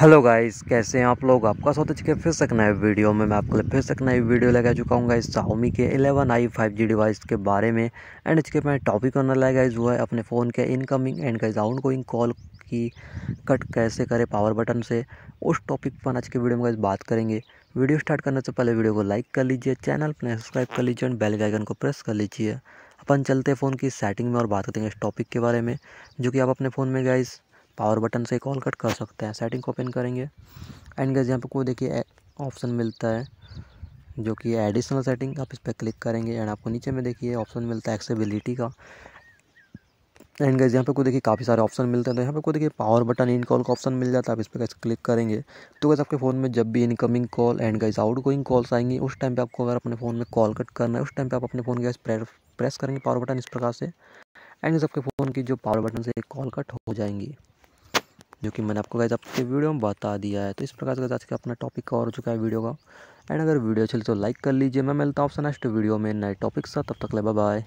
hello guys कैसे हैं आप लोग आपका स्वागत है फिर से एक नए वीडियो में मैं आपके लिए फिर से एक नई वीडियो लगा चुका हूँ गाइस साउमी के 11 आई 5G डिवाइस के बारे में एंड इसके मैं टॉपिक करने लगा गाइस वो है अपने फ़ोन के incoming and guys going call की कट कैसे करें पावर बटन से उस टॉपिक पर आज के वीडियो में गाइस बात करेंगे वीडियो स्टार्ट करने से पहले वीडियो को लाइक कर लीजिए चैनल पर सब्सक्राइब कर लीजिए एंड बेल आइकन को प्रेस कर लीजिए अपन चलते फ़ोन की सेटिंग में और बात करते हैं इस टॉपिक के बारे में जो कि आप अपने फ़ोन में गाइज पावर बटन से कॉल कट कर सकते हैं सेटिंग को ओपन करेंगे एंड गैस यहाँ पर कोई देखिए ऑप्शन मिलता है जो कि एडिशनल सेटिंग आप इस पर क्लिक करेंगे एंड आपको नीचे में देखिए ऑप्शन मिलता है एक्सेबिलिटी का एंड गैस यहाँ पे को देखिए काफ़ी सारे ऑप्शन मिलते हैं तो यहाँ पे को देखिए पावर बटन इन कॉल का ऑप्शन मिल जाता है आप इस पर कैसे क्लिक करेंगे तो गैस आपके फ़ोन में जब भी incoming call and guys outgoing calls आएंगी उस टाइम पे आपको अगर अपने फ़ोन में कॉल कट करना है उस टाइम पे आप अपने फ़ोन गैस प्रेस करेंगे पावर बटन इस प्रकार से एंड गैस आपके फ़ोन की जो पावर बटन से कॉल कट हो जाएंगी जो कि मैंने आपको गाइज आपके वीडियो में बता दिया है तो इस प्रकार से आज का अपना टॉपिक कवर हो चुका है वीडियो का एंड अगर वीडियो अच्छी तो लाइक कर लीजिए मैं मिलता हूँ आपसे नेक्स्ट वीडियो में नए टॉपिक का तब तक ले बाय